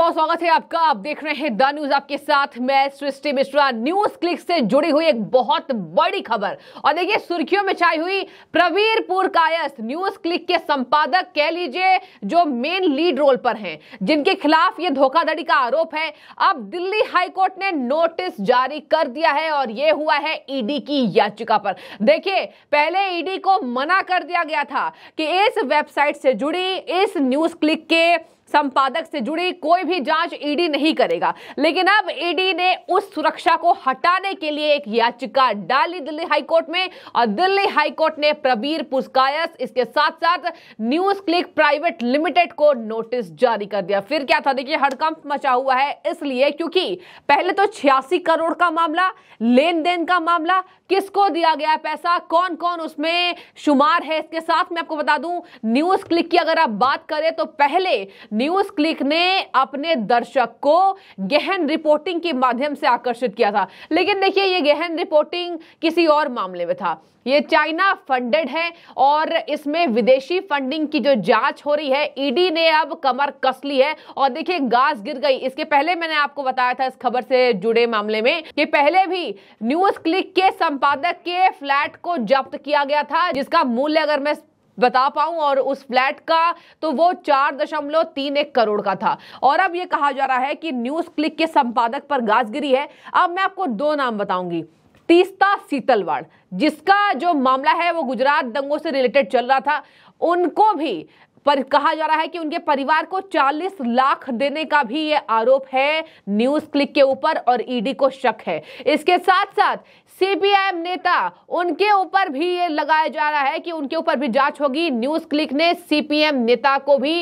बहुत स्वागत है आपका आप देख रहे हैं द न्यूज आपके साथ मैं सृष्टि मिश्रा न्यूज क्लिक से जुड़ी हुई एक बहुत बड़ी खबर और देखिए सुर्खियों में छाई हुई प्रवीरपुर कायस्थ न्यूज क्लिक के संपादक कह लीजिए जो मेन लीड रोल पर हैं जिनके खिलाफ ये धोखाधड़ी का आरोप है अब दिल्ली हाईकोर्ट ने नोटिस जारी कर दिया है और ये हुआ है ईडी की याचिका पर देखिये पहले ईडी को मना कर दिया गया था कि इस वेबसाइट से जुड़ी इस न्यूज क्लिक के संपादक से जुड़ी कोई भी जांच ईडी नहीं करेगा लेकिन अब ईडी ने उस सुरक्षा को हटाने के लिए एक याचिका डाली दिल्ली हाईकोर्ट में और दिल्ली हाईकोर्ट ने प्रबीर पुस्कायस इसके साथ साथ न्यूज क्लिक प्राइवेट लिमिटेड को नोटिस जारी कर दिया फिर क्या था देखिए हड़कंप मचा हुआ है इसलिए क्योंकि पहले तो छियासी करोड़ का मामला लेन देन का मामला किसको दिया गया पैसा कौन कौन उसमें शुमार है इसके साथ मैं आपको बता दूं न्यूज क्लिक की अगर आप बात करें तो पहले न्यूज क्लिक ने अपने दर्शक को गहन रिपोर्टिंग के माध्यम से आकर्षित किया था लेकिन देखिए ये गहन रिपोर्टिंग किसी और मामले में था ये चाइना फंडेड है और इसमें विदेशी फंडिंग की जो जांच हो रही है ईडी ने अब कमर कस ली है और देखिए गाज गिर गई इसके पहले मैंने आपको बताया था इस खबर से जुड़े मामले में कि पहले भी न्यूज क्लिक के संपादक के फ्लैट को जब्त किया गया था जिसका मूल्य अगर मैं बता पाऊं और उस फ्लैट का तो वो चार दशमलव तीन एक करोड़ का था और अब ये कहा जा रहा है कि न्यूज क्लिक के संपादक पर गाज गिरी है अब मैं आपको दो नाम बताऊंगी तीस्ता सीतलवाड़ जिसका जो मामला है वो गुजरात दंगों से रिलेटेड चल रहा था उनको भी पर कहा जा रहा है कि उनके परिवार को 40 लाख देने का भी ये आरोप है न्यूज क्लिक के ऊपर और ईडी को शक है इसके साथ साथ सीपीआईएम नेता उनके ऊपर भी ये लगाया जा रहा है कि उनके ऊपर भी जांच होगी न्यूज क्लिक ने सीपीएम नेता को भी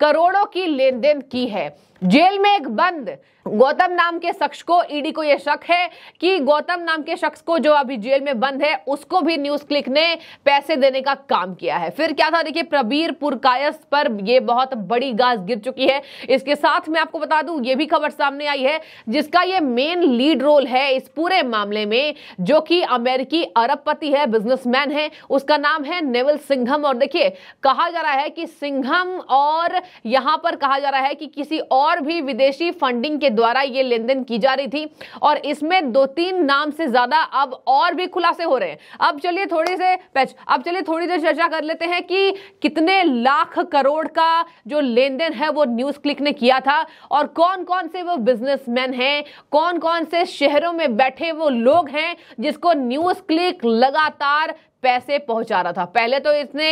करोड़ों की लेन देन की है जेल में एक बंद गौतम नाम के शख्स को ईडी को यह शक है कि गौतम नाम के शख्स को जो अभी जेल में बंद है उसको भी न्यूज क्लिक ने पैसे देने का काम किया है फिर क्या था देखिए प्रबीर पुरकायस पर यह बहुत बड़ी गाज गिर चुकी है इसके साथ मैं आपको बता दूं ये भी खबर सामने आई है जिसका यह मेन लीड रोल है इस पूरे मामले में जो कि अमेरिकी अरबपति है बिजनेसमैन है उसका नाम है नेवल सिंघम और देखिए कहा जा रहा है कि सिंघम और यहां पर कहा जा रहा है कि किसी और और भी विदेशी फंडिंग के द्वारा ये लेन देन की जा रही थी और इसमें दो तीन नाम से ज्यादा अब और भी खुलासे हो रहे हैं अब चलिए थोड़ी से अब चलिए थोड़ी देर चर्चा कर लेते हैं कि कितने लाख करोड़ का जो लेन देन है वो न्यूज क्लिक ने किया था और कौन कौन से वो बिजनेसमैन हैं कौन कौन से शहरों में बैठे वो लोग हैं जिसको न्यूज क्लिक लगातार पैसे पहुंचा रहा था पहले तो इसने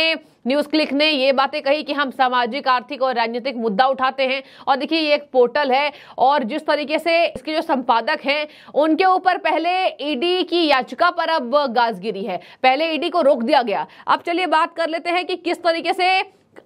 न्यूज क्लिक ने ये बातें कही कि हम सामाजिक आर्थिक और राजनीतिक मुद्दा उठाते हैं और देखिए ये एक पोर्टल है और जिस तरीके से इसके जो संपादक हैं उनके ऊपर पहले ईडी e की याचिका पर अब गाजगिरी है पहले ईडी e को रोक दिया गया अब चलिए बात कर लेते हैं कि किस तरीके से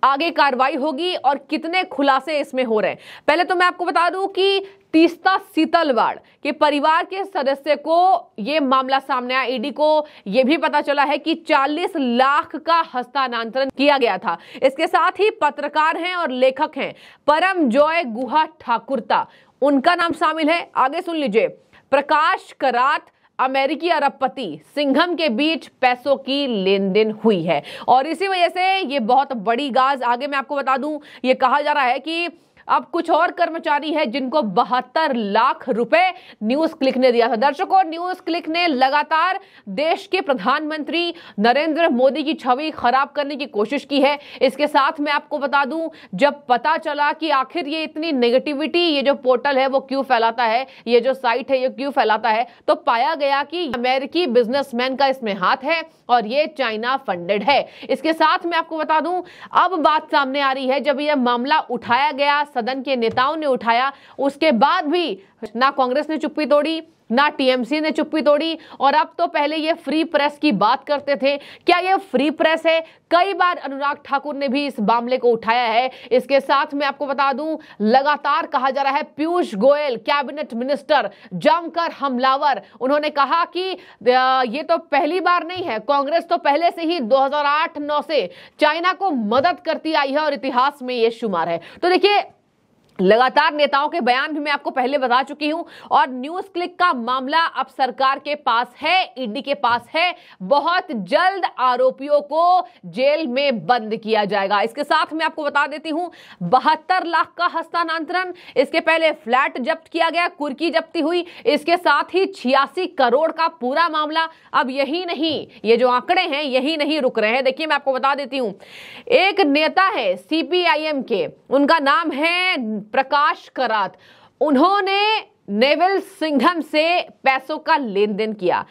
आगे कार्रवाई होगी और कितने खुलासे इसमें हो रहे हैं पहले तो मैं आपको बता दूं कि तीस्ता सीतलवाड़ के परिवार के सदस्य को यह मामला सामने आया ईडी को यह भी पता चला है कि 40 लाख का हस्तांतरण किया गया था इसके साथ ही पत्रकार हैं और लेखक हैं परम जॉय गुहा ठाकुरता उनका नाम शामिल है आगे सुन लीजिए प्रकाश करात अमेरिकी अरबपति सिंघम के बीच पैसों की लेन देन हुई है और इसी वजह से ये बहुत बड़ी गाज आगे मैं आपको बता दूं ये कहा जा रहा है कि अब कुछ और कर्मचारी है जिनको बहत्तर लाख रुपए न्यूज क्लिक ने दिया था दर्शकों न्यूज क्लिक ने लगातार देश के प्रधानमंत्री नरेंद्र मोदी की छवि खराब करने की कोशिश की है इसके साथ मैं आपको बता दूं जब पता चला कि आखिर ये इतनी नेगेटिविटी ये जो पोर्टल है वो क्यों फैलाता है ये जो साइट है ये क्यों फैलाता है तो पाया गया कि अमेरिकी बिजनेसमैन का इसमें हाथ है और ये चाइना फंडेड है इसके साथ मैं आपको बता दूं अब बात सामने आ रही है जब यह मामला उठाया गया सदन के नेताओं ने उठाया उसके बाद भी ना कांग्रेस ने चुप्पी तोड़ी ना टीएमसी ने चुप्पी तोड़ी और अब तो पहले ये फ्री प्रेस की बात करते थे क्या ये फ्री प्रेस है कई बार अनुराग ठाकुर ने भी इस मामले को उठाया है इसके साथ मैं आपको बता दूं लगातार कहा जा रहा है पीयूष गोयल कैबिनेट मिनिस्टर जमकर हमलावर उन्होंने कहा कि ये तो पहली बार नहीं है कांग्रेस तो पहले से ही 2008-9 से चाइना को मदद करती आई है और इतिहास में ये शुमार है तो देखिए लगातार नेताओं के बयान भी मैं आपको पहले बता चुकी हूं और न्यूज क्लिक का मामला अब सरकार के पास है ईडी के पास है बहुत जल्द आरोपियों को जेल में बंद किया जाएगा इसके साथ मैं आपको बता देती हूं बहत्तर लाख का हस्तांतरण इसके पहले फ्लैट जब्त किया गया कुर्की जब्ती हुई इसके साथ ही छियासी करोड़ का पूरा मामला अब यही नहीं ये जो आंकड़े हैं यही नहीं रुक रहे हैं देखिए मैं आपको बता देती हूं एक नेता है सीपीआईएम के उनका नाम है प्रकाश करात उन्होंने नेवल सिंघम से पैसों का लेन देन किया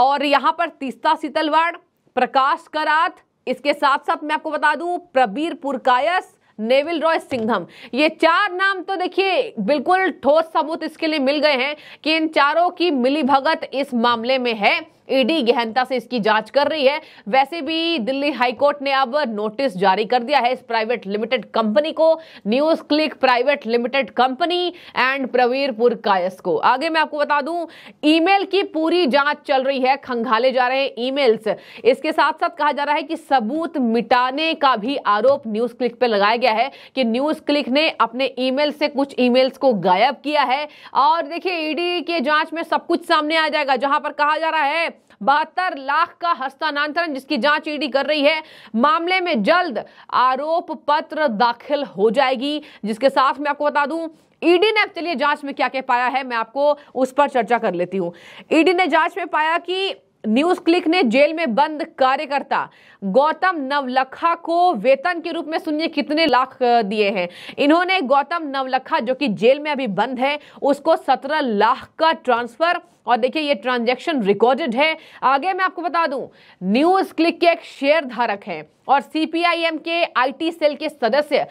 और यहां पर तीस्ता सीतलवाड़ प्रकाश करात इसके साथ साथ मैं आपको बता दूं Prabir Purkayastha Neville Roy Singham ये चार नाम तो देखिए बिल्कुल ठोस सबूत इसके लिए मिल गए हैं कि इन चारों की मिलीभगत इस मामले में है ईडी गहनता से इसकी जांच कर रही है वैसे भी दिल्ली हाईकोर्ट ने अब नोटिस जारी कर दिया है इस प्राइवेट लिमिटेड कंपनी को NewsClick private limited company and प्रवीरपुर कायस को आगे मैं आपको बता दूं ईमेल की पूरी जांच चल रही है खंगाले जा रहे हैं ईमेल्स इसके साथ साथ कहा जा रहा है कि सबूत मिटाने का भी आरोप न्यूज क्लिक पर लगाया गया है कि न्यूज क्लिक ने अपने ईमेल से कुछ ईमेल्स को गायब किया है और देखिए ईडी के जांच में सब कुछ सामने आ जाएगा जहां पर कहा जा रहा है बहत्तर लाख का हस्तांतरण जिसकी जांच ईडी कर रही है मामले में जल्द आरोप पत्र दाखिल हो जाएगी जिसके साथ मैं आपको बता दूं ईडी ने अब चलिए जांच में क्या क्या पाया है मैं आपको उस पर चर्चा कर लेती हूं ईडी ने जांच में पाया कि न्यूज क्लिक ने जेल में बंद कार्यकर्ता गौतम नवलखा को वेतन के रूप में सुनिए कितने लाख दिए हैं इन्होंने गौतम नवलखा जो कि जेल में अभी बंद है उसको सत्रह लाख का ट्रांसफर और देखिए ये ट्रांजैक्शन रिकॉर्डेड है आगे मैं आपको बता दूं न्यूज क्लिक के एक शेयर धारक है और सीपीआईएम के आईटी सेल के सदस्य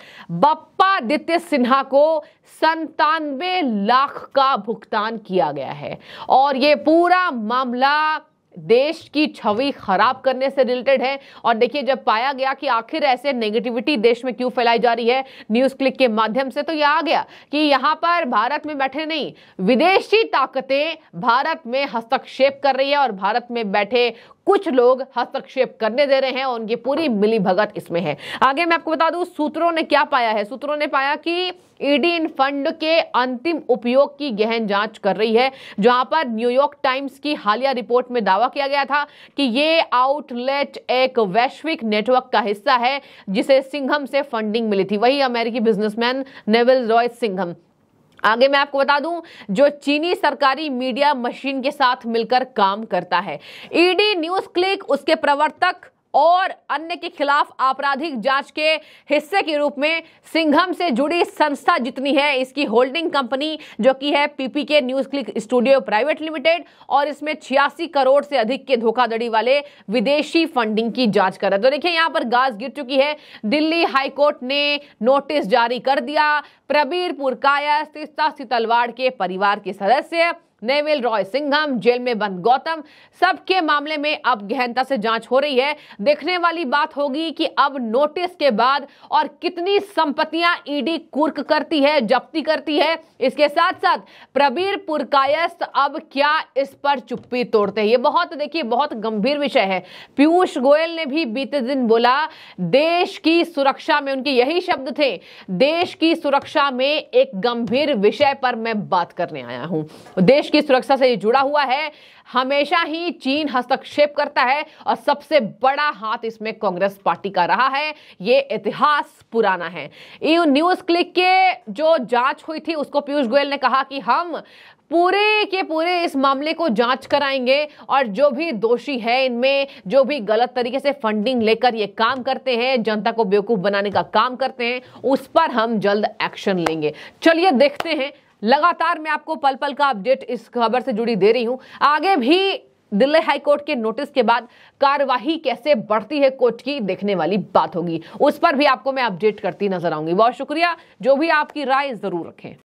दित्य सिन्हा को संतानवे लाख का भुगतान किया गया है और ये पूरा मामला देश की छवि खराब करने से रिलेटेड है और देखिए जब पाया गया कि आखिर ऐसे नेगेटिविटी देश में क्यों फैलाई जा रही है न्यूज क्लिक के माध्यम से तो यह आ गया कि यहां पर भारत में बैठे नहीं विदेशी ताकतें भारत में हस्तक्षेप कर रही है और भारत में बैठे कुछ लोग हस्तक्षेप करने दे रहे हैं और उनकी पूरी मिली भगत इसमें है आगे मैं आपको बता दूं सूत्रों ने क्या पाया है सूत्रों ने पाया कि ईडी e इन फंड के अंतिम उपयोग की गहन जांच कर रही है जहां पर न्यूयॉर्क टाइम्स की हालिया रिपोर्ट में दावा किया गया था कि ये आउटलेट एक वैश्विक नेटवर्क का हिस्सा है जिसे सिंघम से फंडिंग मिली थी वही अमेरिकी बिजनेसमैन नेवल रॉय सिंघम आगे मैं आपको बता दूं जो चीनी सरकारी मीडिया मशीन के साथ मिलकर काम करता है ईडी न्यूज क्लिक उसके प्रवर्तक और अन्य के खिलाफ आपराधिक जांच के हिस्से के रूप में सिंघम से जुड़ी संस्था जितनी है इसकी होल्डिंग कंपनी जो कि है पीपी के NewsClick studio private limited और इसमें छियासी करोड़ से अधिक के धोखाधड़ी वाले विदेशी फंडिंग की जांच कर रहा है तो देखिए यहां पर गाज गिर चुकी है दिल्ली हाईकोर्ट ने नोटिस जारी कर दिया प्रबीरपुर कायस्थ तीस्ता सितलवाड़ के परिवार के सदस्य नेविल रॉय सिंघम जेल में बंद गौतम सबके मामले में अब गहनता से जांच हो रही है देखने वाली बात होगी कि अब नोटिस के बाद और कितनी संपत्तियां ईडी कुर्क करती है जब्ती करती है इसके साथ साथ प्रबीर पुरकायस्त अब क्या इस पर चुप्पी तोड़ते हैं ये बहुत देखिए बहुत गंभीर विषय है पीयूष गोयल ने भी बीते दिन बोला देश की सुरक्षा में उनके यही शब्द थे देश की सुरक्षा में एक गंभीर विषय पर मैं बात करने आया हूं देश देश की सुरक्षा से ये जुड़ा हुआ है हमेशा ही चीन हस्तक्षेप करता है और सबसे बड़ा हाथ इसमें कांग्रेस पार्टी का रहा है ये इतिहास पुराना है न्यूज क्लिक के जो जांच हुई थी उसको पीयूष गोयल ने कहा कि हम पूरे के पूरे इस मामले को जांच कराएंगे और जो भी दोषी है इनमें जो भी गलत तरीके से फंडिंग लेकर ये काम करते हैं जनता को बेवकूफ बनाने का काम करते हैं उस पर हम जल्द एक्शन लेंगे चलिए देखते हैं लगातार मैं आपको पल पल का अपडेट इस खबर से जुड़ी दे रही हूं आगे भी दिल्ली हाईकोर्ट के नोटिस के बाद कार्यवाही कैसे बढ़ती है कोर्ट की देखने वाली बात होगी उस पर भी आपको मैं अपडेट करती नजर आऊंगी बहुत शुक्रिया जो भी आपकी राय जरूर रखें